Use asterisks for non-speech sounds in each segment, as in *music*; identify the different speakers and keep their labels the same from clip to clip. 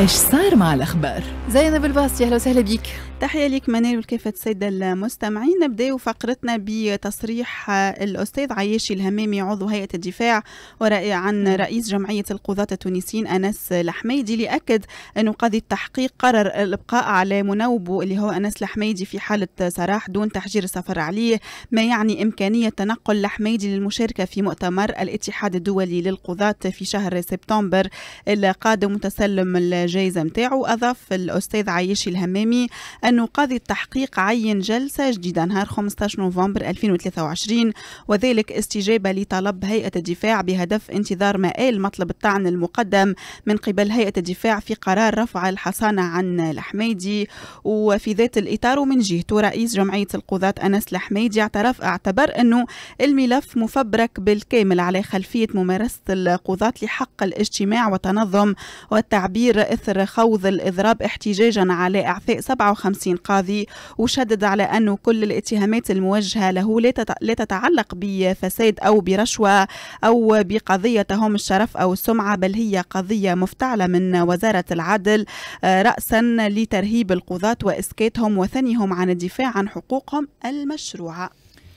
Speaker 1: ايش صار مع الاخبار
Speaker 2: زينب الباصي اهلا وسهلا بيك تحية لك منال وكافة السادة المستمعين نبداو فقرتنا بتصريح الأستاذ عياشي الهمامي عضو هيئة الدفاع ورأي عن نعم. رئيس جمعية القضاة التونسيين أنس الحميدي اللي أكد أنه قاضي التحقيق قرر الإبقاء على مناوبه اللي هو أنس الحميدي في حالة سراح دون تحجير السفر عليه ما يعني إمكانية تنقل الحميدي للمشاركة في مؤتمر الاتحاد الدولي للقضاة في شهر سبتمبر القادم متسلم الجائزة متاعه أضاف الأستاذ عياشي الهمامي أن قاضي التحقيق عين جلسة جديدة نهار 15 نوفمبر 2023 وذلك استجابة لطلب هيئة الدفاع بهدف انتظار مآل مطلب الطعن المقدم من قبل هيئة الدفاع في قرار رفع الحصانة عن الحميدي وفي ذات الإطار من جهته رئيس جمعية القضاة أنس الحميدي اعترف اعتبر أنه الملف مفبرك بالكامل على خلفية ممارسة القضاة لحق الاجتماع وتنظم والتعبير إثر خوض الإضراب احتجاجا على إعفاء 57 ياسين قاضي وشدد على أنه كل الاتهامات الموجهة له لا تتعلق بفساد أو برشوة أو بقضية تهم الشرف أو السمعة بل هي قضية مفتعلة من وزارة العدل آه، رأسا لترهيب القضاة وإسكاتهم وثنيهم عن الدفاع عن حقوقهم المشروعة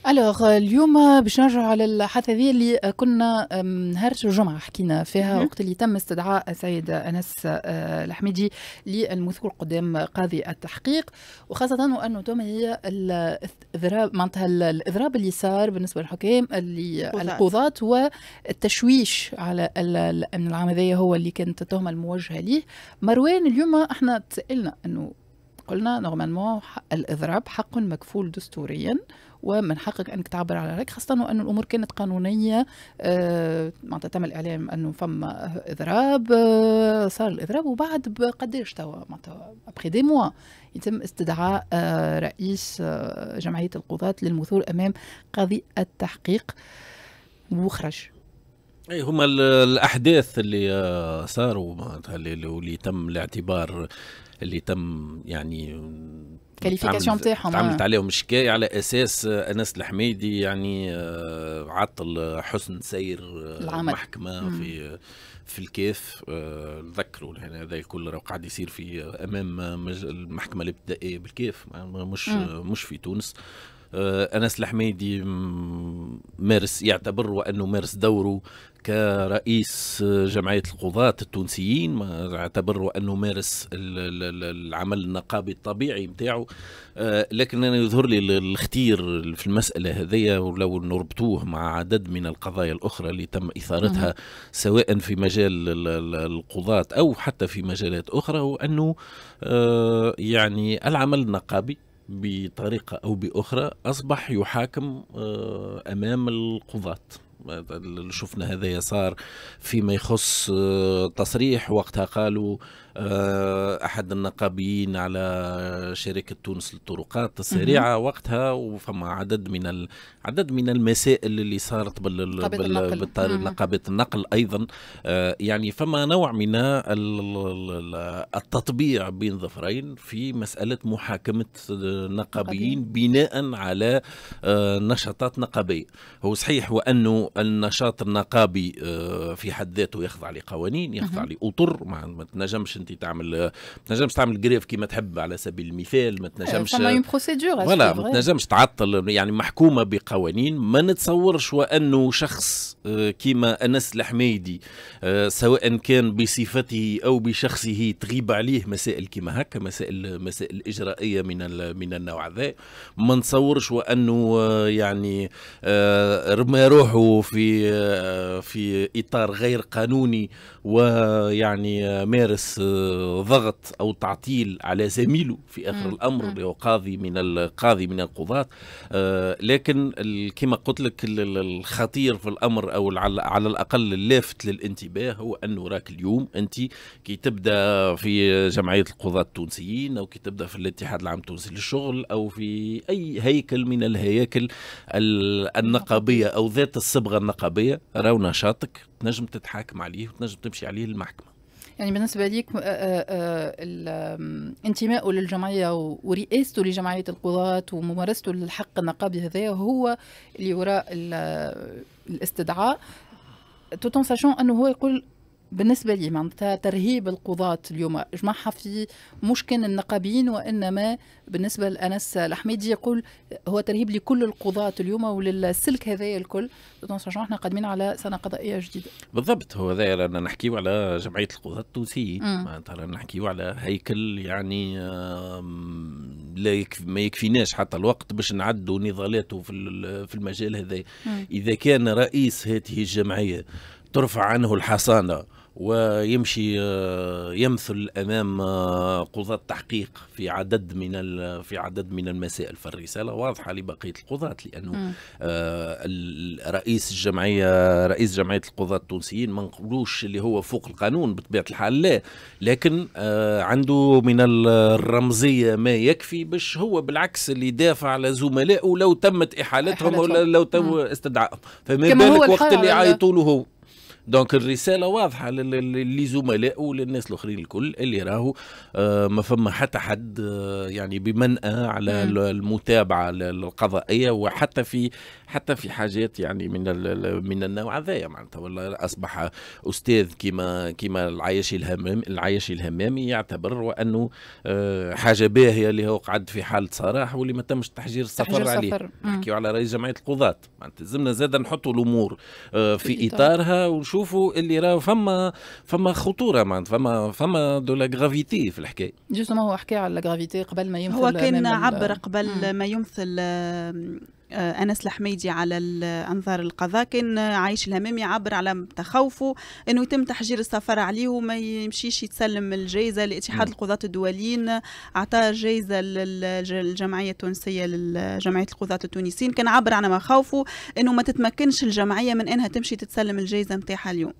Speaker 1: الوغ euh, اليوم آه، باش نرجعوا على الحادثه هذه
Speaker 2: اللي آه، كنا
Speaker 1: نهار الجمعة حكينا فيها وقت اللي تم استدعاء السيد أنس آه، الحميدي للمثول قدام قاضي التحقيق وخاصة وأنه تم هي الإضراب معناتها الإضراب اللي صار بالنسبة للحكام اللي القضاة والتشويش على الأمن العام هذايا هو اللي كانت التهمة الموجهة ليه مروان اليوم احنا تسألنا أنه قلنا نورمالمون الإضراب حق مكفول دستوريا ومن حقك انك تعبر على رايك خاصه وان الامور كانت قانونيه آه، معناتها تم الاعلام انه فما اضراب آه، صار الاضراب وبعد بقداش توا معناتها ابخي دي موا يتم استدعاء آه، رئيس جمعيه القضاه للمثول امام قاضي التحقيق وخرج
Speaker 3: اي هما الاحداث اللي صاروا معناتها اللي تم الاعتبار اللي تم يعني الكاليفيكاسيون نتاعهم تعملت آه. عليهم شكاية على اساس آه، انس الحميدي يعني آه، عطل حسن سير العمل. المحكمه مم. في في الكيف نذكروا أه يعني هذا الكل راه قاعد يصير في امام المحكمه الابتدائيه بالكيف مش مم. مش في تونس آه، انس الحميدي مارس يعتبر وانه مارس دوره كرئيس آه، جمعيه القضاه التونسيين اعتبر وانه مارس العمل النقابي الطبيعي نتاعو آه، لكن انا يظهر لي الاختير في المساله هذيا ولو نربطوه مع عدد من القضايا الاخرى اللي تم اثارتها سواء في مجال القضاه او حتى في مجالات اخرى هو انه يعني العمل النقابي بطريقة أو بأخرى أصبح يحاكم آه، أمام القضاة شفنا هذا صار فيما يخص آه، تصريح وقتها قالوا آه، احد النقابيين على شركه تونس للطرقات السريعه وقتها وفما عدد من ال... عدد من المسائل اللي صارت بال... بال... بالنقابات النقل ايضا آه، يعني فما نوع من التطبيع بين ظفرين في مساله محاكمه النقابيين بناء على آه، نشاطات نقابيه هو صحيح وانه النشاط النقابي في حد ذاته يخضع لقوانين يخضع لاطر ما تنجمش انت تعمل آه، ما تنجمش تعمل جريف كيما تحب على سبيل المثال ما إيه، تنجمش فما اون
Speaker 1: بروسيدور فوالا ما تنجمش
Speaker 3: تعطل يعني محكومه بقوانين ما نتصورش وانه شخص آه، كيما انس الحميدي آه، سواء كان بصفته او بشخصه تغيب عليه مسائل كيما هكا مسائل مسائل اجرائيه من من النوع ذا ما نتصورش وانه يعني رمى روحه في في اطار غير قانوني ويعني مارس ضغط أو تعطيل على زميله في آخر الأمر اللي هو قاضي من القاضي من القضاة آه، لكن كما قلت لك الخطير في الأمر أو على الأقل اللافت للانتباه هو أنه راك اليوم أنت كي تبدأ في جمعية القضاة التونسيين أو كي تبدأ في الاتحاد العام التونسي للشغل أو في أي هيكل من الهياكل النقابية أو ذات الصبغة النقابية راو نشاطك تنجم تتحاكم عليه وتنجم تمشي عليه للمحكمة
Speaker 1: يعني بالنسبه ليك آه، آه، آه، الانتماء للجمعيه ورئاسته لجمعيه القضاه وممارسته للحق النقابي هذا هو اللي وراء الاستدعاء توت ساشون انه هو يقول بالنسبه لي معناتها ترهيب القضاة اليوم جمعها في مش كان النقابيين وانما بالنسبه لانس الحميدي يقول هو ترهيب لكل القضاة اليوم وللسلك هذايا الكل دونك احنا قادمين على سنه قضائيه جديده
Speaker 3: بالضبط هو هذا رانا نحكيو على جمعيه القضاة التونسيين معناتها رانا نحكيو على هيكل يعني لا ما يكفيناش حتى الوقت باش نعدوا نضالاته في في المجال هذا اذا كان رئيس هذه الجمعيه ترفع عنه الحصانه ويمشي آه، يمثل امام آه، قضاة التحقيق في عدد من في عدد من المسائل فالرساله واضحه لبقيه القضاة لانه آه، رئيس الجمعيه رئيس جمعيه القضاة التونسيين ما نقولوش اللي هو فوق القانون بطبيعه الحال لا لكن عنده من الرمزيه ما يكفي باش هو بالعكس اللي دافع على زملائه لو تمت احالتهم ولا لو تم استدعائهم فما بالك وقت اللي يعيطوا له هو دونك الرساله واضحه للزملاء وللناس الاخرين الكل اللي راهو آه، ما فما حتى حد آه، يعني بمنأى على المتابعه القضائيه وحتى في حتى في حاجات يعني من من النوع هذايا معناتها ولا اصبح استاذ كما كما العياشي الهمام العياشي الهمامي يعتبر وانه آه، حاجه باهيه اللي هو قعد في حاله صراح واللي ما تمش تحجير السفر عليه نحكيو على رئيس جمعيه القضاه معناتها لازمنا زاد نحطوا الامور في اطارها ونشوف يشوفوا اللي راه فما فما خطوره معناتها فما فما دو لا غرافيتي في الحكايه
Speaker 2: جوستومون هو حكى على لا غرافيتي قبل ما يمثل هو كان عبر قبل ما يمثل آه، أنس الحميدي على أنظار القضاء كان عايش الهمامي عبر على تخوفه أنه يتم تحجير السفر عليه وما يمشيش يتسلم الجائزة لاتحاد القضاة الدوليين أعطى جائزة للجمعية التونسية لجمعية القضاة التونسيين كان عبر على مخاوفه أنه ما تتمكنش الجمعية من أنها تمشي تتسلم الجائزة نتاعها اليوم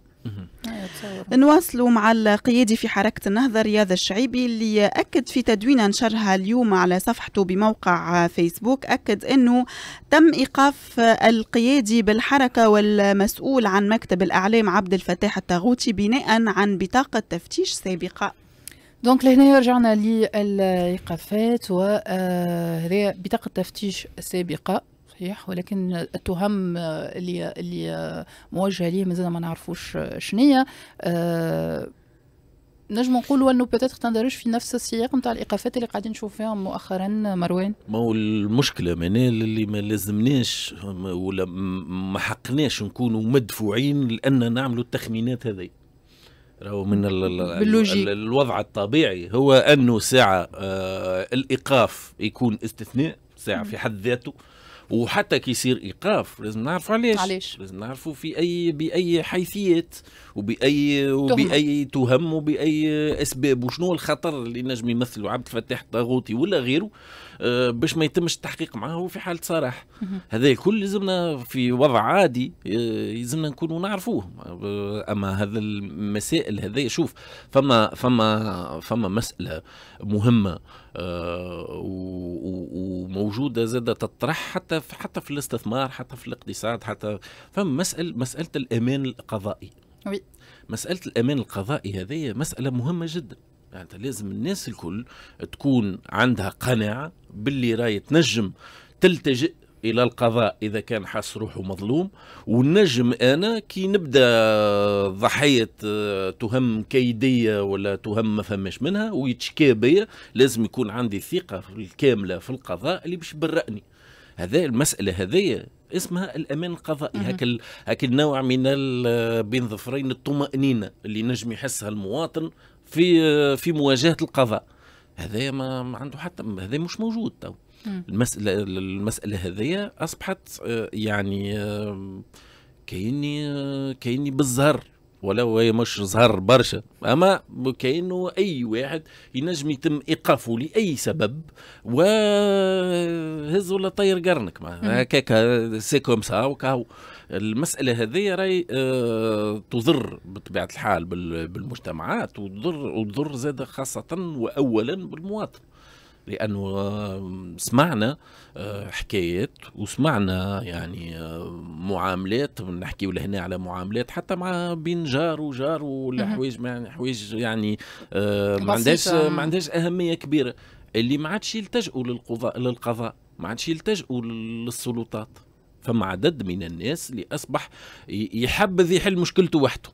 Speaker 2: نواصلوا مع القيادي في حركة النهضة رياض الشعيبي اللي أكد في تدوين نشرها اليوم على صفحته بموقع فيسبوك أكد أنه تم إيقاف القيادي بالحركة والمسؤول عن مكتب الأعلام عبد الفتاح الطاغوتي بناء عن بطاقة تفتيش سابقة
Speaker 1: دونك لهنا رجعنا للايقافات وهذه آه، بطاقه تفتيش سابقه صحيح ولكن التهم اللي اللي موجهه ليه مازال ما نعرفوش شنية آه، نجم نقولوا انه بتاتر تندرج في نفس السياق نتاع الايقافات اللي قاعدين نشوف فيها مؤخرا مروان
Speaker 3: ما هو المشكله من اللي ما لازمناش ولا ما حقناش نكونوا مدفوعين لان نعملوا التخمينات هذه راهو من الوضع الطبيعي هو انه ساعه آه الايقاف يكون استثناء ساعه في حد ذاته وحتى كي يصير ايقاف لازم نعرفوا علاش علاش لازم نعرفوا في اي باي حيثيات وباي وباي تهم وباي اسباب وشنو الخطر اللي نجم يمثله عبد الفتاح الطاغوتي ولا غيره آه، باش ما يتمش التحقيق معاه في حاله صراح هذا الكل لازمنا في وضع عادي آه، لازمنا نكونوا نعرفوه آه، اما هذا المسائل هذا شوف فما فما فما مساله مهمه وموجوده زادة تطرح حتى في حتى في الاستثمار حتى في الاقتصاد حتى فما مسألة مسألة الأمان القضائي. وي. مسألة الأمان القضائي هذه مسألة مهمة جدا. يعني لازم الناس الكل تكون عندها قناعه باللي راي تنجم تلتجئ الى القضاء اذا كان حاس روحه مظلوم والنجم انا كي نبدا ضحيه آه، تهم كيديه ولا تهم ما فماش منها ويتشكى بيا لازم يكون عندي ثقه الكامله في القضاء اللي باش برأني هذا المساله هذيا اسمها الامان القضائي هاك هاك النوع من بين ظفرين الطمانينه اللي نجم يحسها المواطن في في مواجهه القضاء هذا ما عنده حتى هذا مش موجود تو المساله المساله هذيا اصبحت آه، يعني آه، كاني آه، كاني بالزهر ولو هي مش ظهر برشا اما كانه اي واحد ينجم يتم ايقافه لاي سبب وهز ولا طير قرنك هكاك سي كوم سا وكاو المساله هذه راي أه تضر بطبيعه الحال بالمجتمعات وتضر وتضر زاد خاصه واولا بالمواطن لانه آه، سمعنا آه، حكايات وسمعنا يعني آه، معاملات نحكي لهنا على معاملات حتى مع بين جار وجار والحوايج حوايج يعني ما عندهاش ما عندهاش اهميه كبيره اللي ما عادش يلتجئوا للقضاء للقضاء ما عادش يلتجئوا للسلطات فما عدد من الناس اللي اصبح يحبذ يحل مشكلته وحده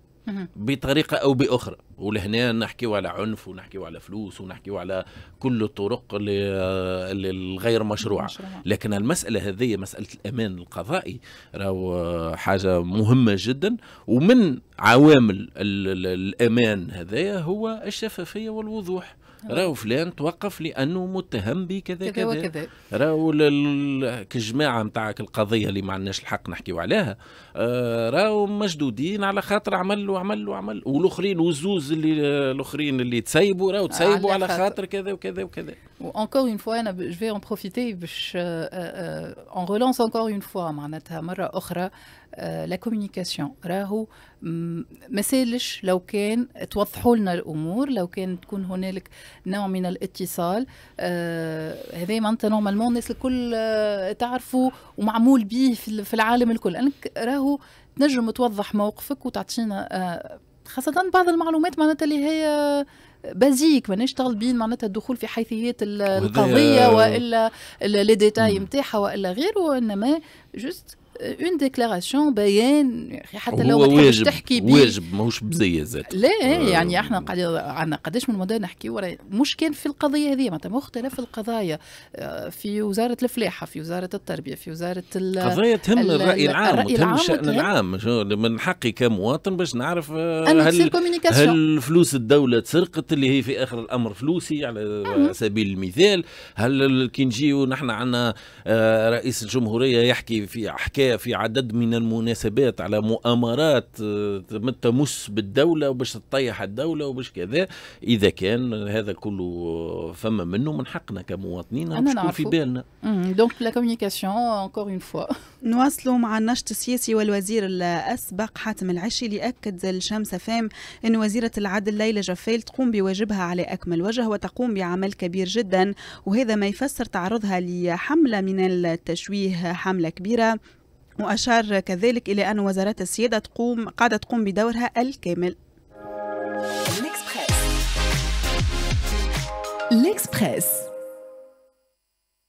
Speaker 3: بطريقه او باخرى ولهنا نحكيو على عنف ونحكيو على فلوس ونحكيو على كل الطرق الغير مشروعه لكن المساله هذه مساله الامان القضائي راهو حاجه مهمه جدا ومن عوامل الامان هذايا هو الشفافيه والوضوح راهو فلان توقف لانه متهم بكذا كذا وكذا راهو كجماعه نتاعك القضيه اللي ما عندناش الحق نحكيو عليها آه، راهو مشدودين على خاطر عمل وعمل وعمل والاخرين وزوز اللي الاخرين اللي تسيبوا راهو تسيبوا على, على خاطر كذا وكذا وكذا
Speaker 1: وانكور اون فوا انا جو في ان بروفيتي باش اون ريلونس انكور اون فوا معناتها مره اخرى لا كوميونيكاسيون راهو ما سالش لو كان توضحوا لنا الامور لو كان تكون هنالك نوع من الاتصال آه هذا معناتها نورمالمون الناس الكل تعرفوا ومعمول به في العالم الكل انك راهو تنجم توضح موقفك وتعطينا خاصة بعض المعلومات معناتها اللي هي بازيك ماناش طالبين معناتها الدخول في حيثيات القضية والا لي ديتاي نتاعها والا غيره انما جوست اون ديكلاراسيون بيان حتى لو ما تحبش تحكي بيه واجب
Speaker 3: ماهوش بزي زاد لا يعني آه.
Speaker 1: احنا عندنا قداش من موضوع نحكي ورا مش كان في القضيه هذه معناتها مختلف القضايا آه، في وزاره الفلاحه في وزاره التربيه في وزاره قضايا تهم الراي العام الراي العام الشان العام
Speaker 3: من حقي كمواطن باش نعرف آه، هل هل فلوس الدوله تسرقت اللي هي في اخر الامر فلوسي على سبيل المثال هل كي نجيو نحن عندنا رئيس الجمهوريه يحكي في احكام الحكايه في عدد من المناسبات على مؤامرات آه، تمس بالدوله وباش تطيح الدوله وباش كذا اذا كان هذا كله فما منه من حقنا كمواطنين نكون في بالنا
Speaker 2: دونك لا كوميونيكاسيون انكور اون فوا نواصلوا مع النشط السياسي والوزير الاسبق حاتم العشي اللي اكد الشمس فام ان وزيره العدل ليلى جفيل تقوم بواجبها على اكمل وجه وتقوم بعمل كبير جدا وهذا ما يفسر تعرضها لحمله من التشويه حمله كبيره وأشار كذلك إلى أن وزارات السيادة تقوم قاعدة تقوم بدورها الكامل
Speaker 4: ليكسبريس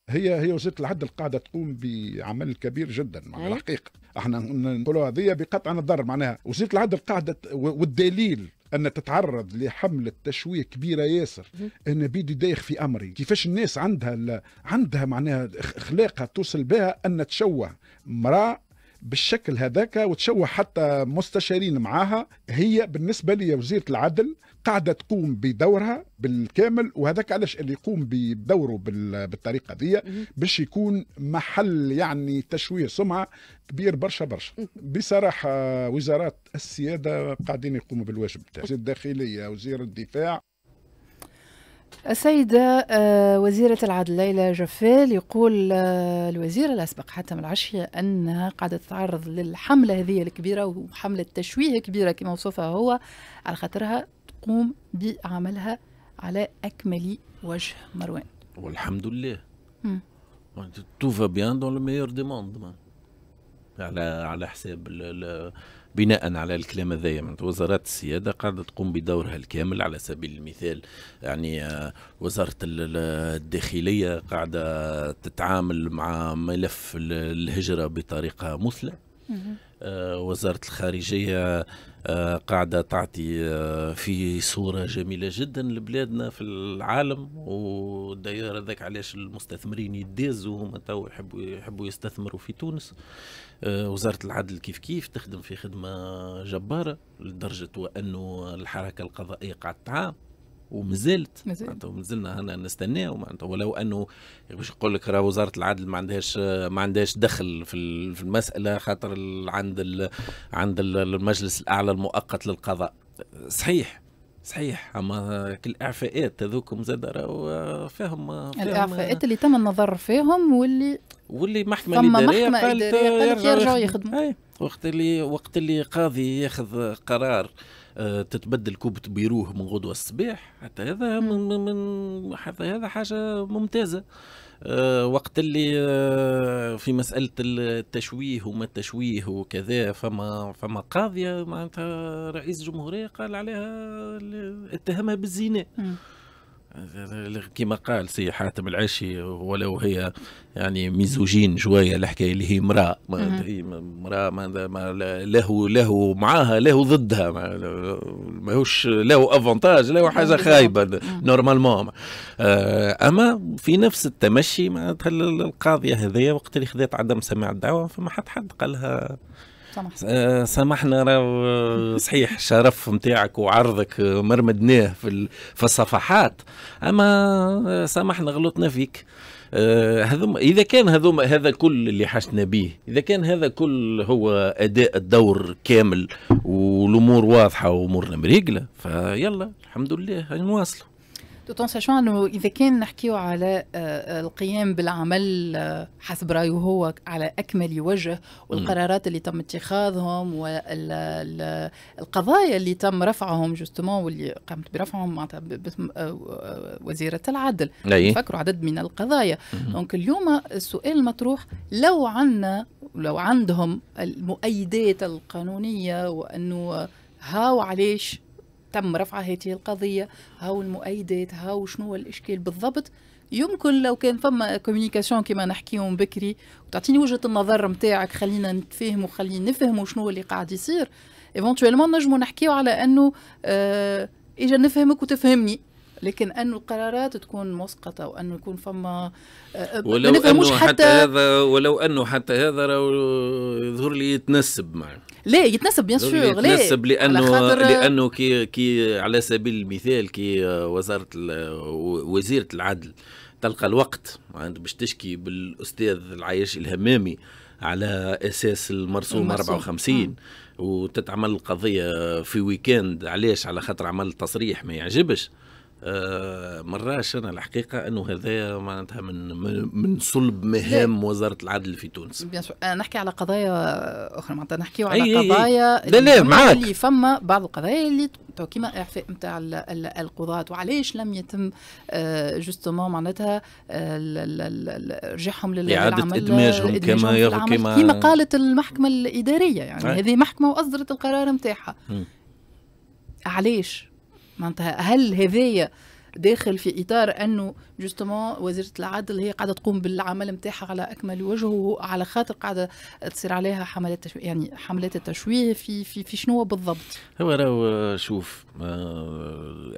Speaker 4: هي هي وزاره العدل قاعده تقوم بعمل كبير جدا معناها أيوة. الحقيقه احنا نقولوا هذه بقطع نظر معناها وزاره العدل قاعده والدليل ان تتعرض لحمله تشويه كبيره ياسر انا بيدي دايخ في امري كيفاش الناس عندها عندها معناها اخلاقها توصل بها ان تشوه امراه بالشكل هذاك وتشوه حتى مستشارين معاها هي بالنسبه لي وزيره العدل قاعده تقوم بدورها بالكامل وهذاك علاش اللي يقوم بدوره بالطريقه دي باش يكون محل يعني تشويه سمعه كبير برشا برشا بصراحه آه، وزارات السياده قاعدين يقوموا بالواجب بتاعهم الداخليه وزير الدفاع
Speaker 1: السيدة آه، وزيرة العدل ليلى جفال يقول آه، الوزير الأسبق حتى من العشية أنها قاعدة تتعرض للحملة هذه الكبيرة وحملة تشويه كبيرة كما وصفها هو على خاطرها تقوم بعملها على أكمل وجه مروان
Speaker 3: والحمد لله تو فا بيان دون لو ميور دي موند على على حساب بناء على الكلام هذايا من وزارات السياده قاعده تقوم بدورها الكامل على سبيل المثال يعني آه، وزاره الداخليه قاعده تتعامل مع ملف الهجره بطريقه مثلى آه، وزاره الخارجيه آه، قاعدة تعطي في صورة جميلة جدا لبلادنا في العالم والديار هذاك علاش المستثمرين يدازوا هما تو يحبوا يحبوا يستثمروا في تونس آه، وزاره العدل كيف كيف تخدم في خدمه جباره لدرجه وانه الحركه القضائيه قعدت تعام ومازالت معناتها مازلنا هنا نستناو معناتها ولو انه باش نقول لك راه وزاره العدل ما عندهاش ما عندهاش دخل في المساله خاطر عند عند المجلس الاعلى المؤقت للقضاء صحيح صحيح اما الاعفاءات هذوكم زاد راهو فيهم الاعفاءات
Speaker 1: اللي تم النظر فيهم واللي
Speaker 3: واللي محكمه الاداريه قالت يرجعوا يخدموا وقت اللي وقت اللي قاضي ياخذ قرار آه، تتبدل كوبة بيروه من غدوة الصباح حتى هذا من, من حتى هذا حاجة ممتازة آه، وقت اللي آه، في مسألة التشويه وما التشويه وكذا فما فما قاضية معناتها رئيس الجمهورية قال عليها اتهمها بالزنا كما قال سي حاتم العشي ولو هي يعني ميزوجين شويه الحكايه اللي هي امراه امراه له له معاها له ضدها ماهوش له افونتاج له حاجه خايبه نورمالمون آه، اما في نفس التمشي معناتها القاضيه هذيا وقت اللي خذات عدم سماع الدعوه فما حد حد قال لها آه، سامحنا سامحنا آه، صحيح الشرف نتاعك وعرضك آه، مرمدناه في في الصفحات اما سامحنا غلطنا فيك هذوم اذا كان هذوم هذا كل اللي حشنا به اذا كان هذا كل هو اداء الدور كامل والامور واضحه وامورنا مريقله فيلا الحمد لله نواصلوا دوتون
Speaker 1: ساشون انه اذا كان نحكيو على القيام بالعمل حسب رايه هو على اكمل وجه والقرارات اللي تم اتخاذهم والقضايا اللي تم رفعهم جوستومون واللي قامت برفعهم معناتها باسم وزيره العدل فكروا عدد من القضايا دونك اليوم السؤال المطروح لو عندنا لو عندهم المؤيدات القانونيه وانه هاو علاش تم رفع هذه القضيه هاو المؤيدات هاو شنو الاشكال بالضبط يمكن لو كان فما كوميونيكاسيون كما نحكيهم بكري وتعطيني وجهه النظر نتاعك خلينا نتفاهموا خلينا نفهموا شنو اللي قاعد يصير ايفونتوالمون نجموا نحكيو على انه آه اجا نفهمك وتفهمني لكن انه القرارات تكون مسقطه وانه يكون فما آه، ولو انه حتى, حتى هذا
Speaker 3: ولو انه حتى هذا يظهر لي يتنسب معنا
Speaker 1: لا يتنسب بيان سور لا يتنسب لانه خاطر... لانه
Speaker 3: كي كي على سبيل المثال كي آه، وزاره وزيره العدل تلقى الوقت باش تشكي بالاستاذ العياش الهمامي على اساس المرسوم 54 وتتعمل القضيه في ويكند علاش على خاطر عمل تصريح ما يعجبش آه، مراش انا الحقيقه انه هذا معناتها من من صلب مهام وزاره العدل في تونس
Speaker 1: انا آه، نحكي على قضايا اخرى معناتها نحكي على أي قضايا أي لا لا معاك اللي فما بعض القضايا اللي تو كيما اعفاء نتاع القضاة وعلاش لم يتم جوستومون آه، معناتها رجعهم للعمل اعاده ادماجهم كما كما كما قالت المحكمه الاداريه يعني هذه محكمه واصدرت القرار نتاعها علاش معناتها هل هذايا داخل في اطار انه جوستومون وزيره العدل هي قاعده تقوم بالعمل نتاعها على اكمل وجه وعلى خاطر قاعده تصير عليها حملات تشويه يعني حملات التشويه في في في شنو بالضبط؟
Speaker 3: هو راهو شوف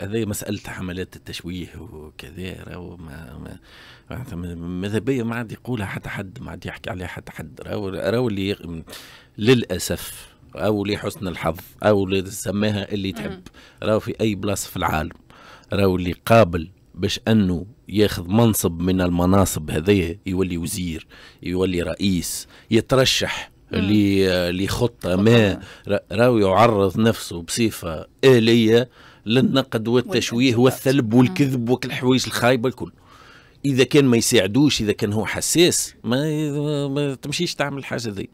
Speaker 3: هذا مساله حملات التشويه وكذا راهو ما ماذا بيا ما عاد يقولها حتى حد ما عاد يحكي عليها حتى حد راهو راهو اللي للاسف او لحسن الحظ او سماها اللي تحب راهو في اي بلاصه في العالم راهو اللي قابل باش انه ياخذ منصب من المناصب هذيا يولي وزير يولي رئيس يترشح لخطه ما راهو يعرض نفسه بصفه اليه للنقد والتشويه والثلب والكذب وكل الحوايج الخايبه الكل اذا كان ما يساعدوش اذا كان هو حساس ما, ما تمشيش تعمل الحاجه ذي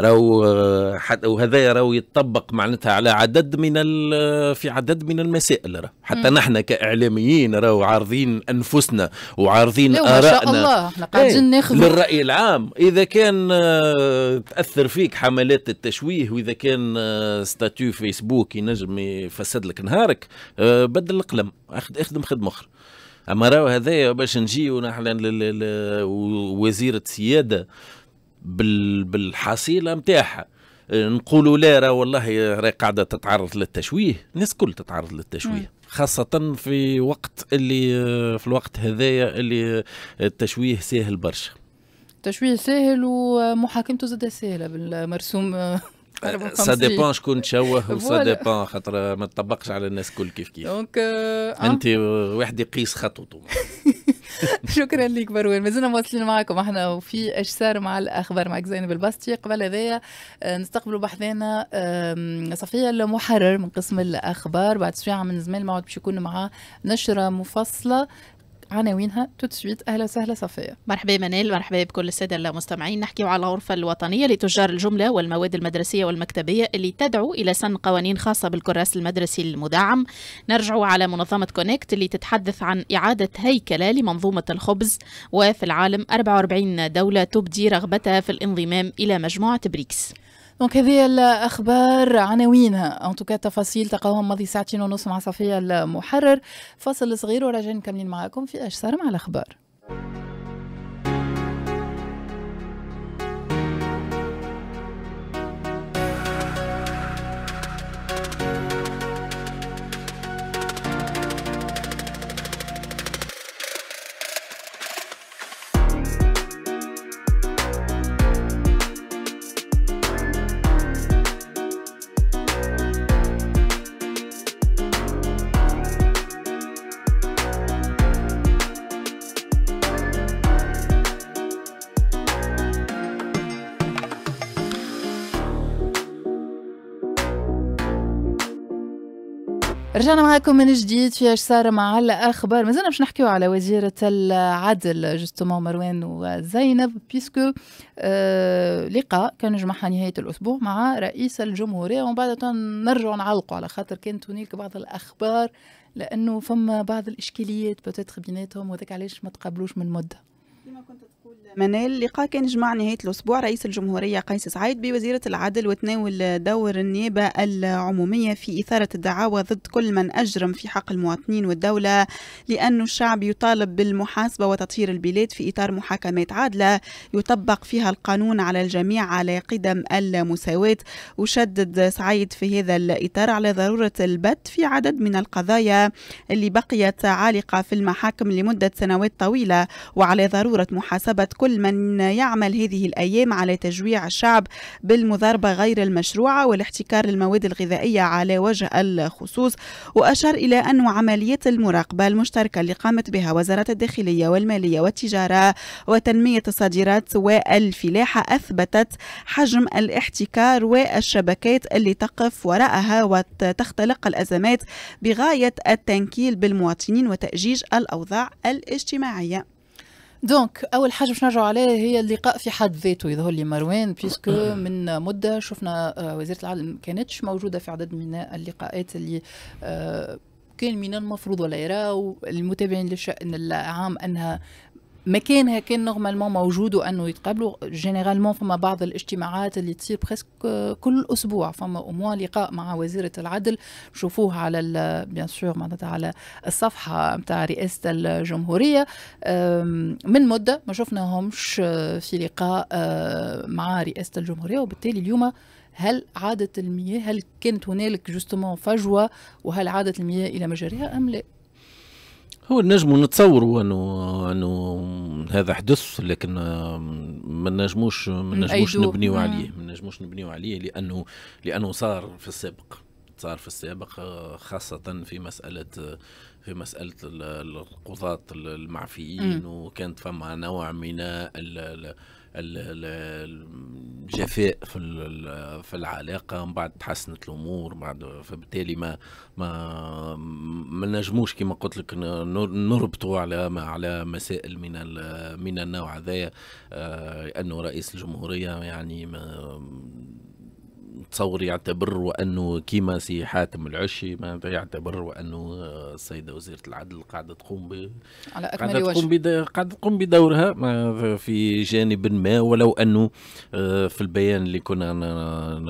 Speaker 3: راهو آه، حتى وهذا راهو يتطبق معناتها على عدد من آه، في عدد من المسائل راه حتى م. نحن كاعلاميين راهو عارضين انفسنا وعارضين ارائنا ما شاء الله
Speaker 1: احنا قاعدين إيه، ناخذ للراي
Speaker 3: العام اذا كان آه، تاثر فيك حملات التشويه واذا كان ستاتيو فيسبوك ينجم يفسد لك نهارك بدل القلم اخدم خدمه اخرى اما راهو هذايا باش نجيو نحن وزيره سياده بال بالحصيله نتاعها آه، نقولوا لا راه والله راهي قاعده تتعرض للتشويه الناس الكل تتعرض للتشويه خاصة في وقت اللي آه، في الوقت هذايا اللي آه، التشويه ساهل برشا
Speaker 1: التشويه ساهل ومحاكمته زاد ساهله بالمرسوم سا *laughs* ديبون شكون
Speaker 3: تشوه *laughs* وسا ديبون خاطر ما تطبقش على الناس الكل كيف كيف دونك euh، انت واحد يقيس خطوته *laughs*
Speaker 1: *laughs* شكرا لك مروان مازلنا مواصلين معكم احنا وفي صار مع الاخبار معك زينب البستي قبل هذايا آه، نستقبلوا بحذانا صفيه المحرر من قسم الاخبار بعد سويعه من زمان الموعد باش يكون معاه نشره مفصله عناوينها سويت أهلا وسهلا صفية
Speaker 2: مرحبا منال مرحبا بكل السادة المستمعين نحكي على الغرفة الوطنية لتجار الجملة والمواد المدرسية والمكتبية اللي تدعو إلى سن قوانين خاصة بالكراس المدرسي المدعم نرجع على منظمة كونكت اللي تتحدث عن إعادة هيكلة لمنظومة الخبز وفي العالم 44 دولة تبدي رغبتها في الانضمام إلى مجموعة بريكس
Speaker 1: دونك هذه الاخبار عناوينها ان توكا تفاصيل تلقاوها ماضي ساعتين ونص مع صفيه المحرر فصل صغير وراجعين مكملين معاكم في اش صار مع الاخبار رجعنا معكم من جديد في صار مع الاخبار مازلنا باش نحكيو على وزيره العدل جوستومون مروان وزينب بيسكو آه لقاء كان جمعها نهايه الاسبوع مع رئيس الجمهوريه ومن بعد نرجعوا نعلقوا على خاطر كانت هناك بعض الاخبار لانه فما بعض الاشكاليات
Speaker 2: بوتيتر بيناتهم وذاك علاش ما تقابلوش من مده منال لقاء كان جمع نهاية الأسبوع رئيس الجمهورية قيس سعيد بوزيرة العدل وتناول دور النيابة العمومية في إثارة الدعاوى ضد كل من أجرم في حق المواطنين والدولة لأن الشعب يطالب بالمحاسبة وتطهير البلاد في إطار محاكمات عادلة يطبق فيها القانون على الجميع على قدم المساواة وشدد سعيد في هذا الإطار على ضرورة البت في عدد من القضايا اللي بقيت عالقة في المحاكم لمدة سنوات طويلة وعلى ضرورة محاسبة كل من يعمل هذه الأيام على تجويع الشعب بالمضاربة غير المشروعة والاحتكار للمواد الغذائية على وجه الخصوص وأشار إلى أن عملية المراقبة المشتركة اللي قامت بها وزارة الداخلية والمالية والتجارة وتنمية الصادرات والفلاحة أثبتت حجم الاحتكار والشبكات اللي تقف وراءها وتختلق الأزمات بغاية التنكيل بالمواطنين وتأجيج الأوضاع الاجتماعية دونك اول حاجه باش نرجعوا عليها هي اللقاء في حد
Speaker 1: ذاته يظهر لي مروان بيسكو *coughs* من مده شفنا آه، وزاره ما كانتش موجوده في عدد من اللقاءات اللي آه، كان من المفروض ولا يراو المتابعين للشأن العام أنها مكانها كان نورمالمون موجود وانه يتقابلوا جينيرالمون فما بعض الاجتماعات اللي تصير بريسك آه، كل اسبوع فما اوموا لقاء مع وزيره العدل شوفوه على بيان سور معناتها على الصفحه نتاع رئاسه الجمهوريه من مده ما شفناهمش آه، في لقاء آه، مع رئاسه الجمهوريه وبالتالي اليوم هل عادت المياه هل كانت هنالك جوستومون فجوه وهل عادت المياه الى مجاريها ام لا؟
Speaker 3: هو نجمو نتصوروا انه انه هذا حدث لكن ما نجموش ما نجموش نبنيو نعم. عليه ما نجموش نبنيو عليه لانه لانه صار في السابق صار في السابق خاصة في مسألة في مسألة القضاة المعفيين وكانت فما نوع من الجفاء في في العلاقه من بعد تحسنت الامور بعد فبالتالي ما ما ما نجموش كما قلت لك نربطوا على ما على مسائل من من النوع هذايا آه، انه رئيس الجمهوريه يعني ما تصور يعتبر وانه كيما سي حاتم العشي معناتها يعتبر وانه آه، السيده وزيره العدل قاعده تقوم ب على اكمل قاعدة تقوم وجه قاعده تقوم بدورها في جانب ما ولو انه آه، في البيان اللي كنا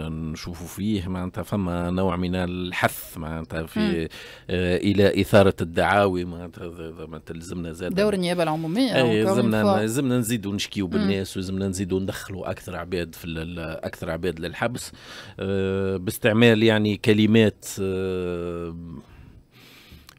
Speaker 3: نشوفوا فيه معناتها فما نوع من الحث معناتها في آه، الى اثاره الدعاوي معناتها تلزمنا زاد دور
Speaker 1: النيابه العموميه اي لزمنا
Speaker 3: لزمنا نزيدوا نشكيوا بالناس ولزمنا نزيدوا ندخلوا اكثر عباد في اكثر عباد للحبس آه، باستعمال يعني كلمات آه،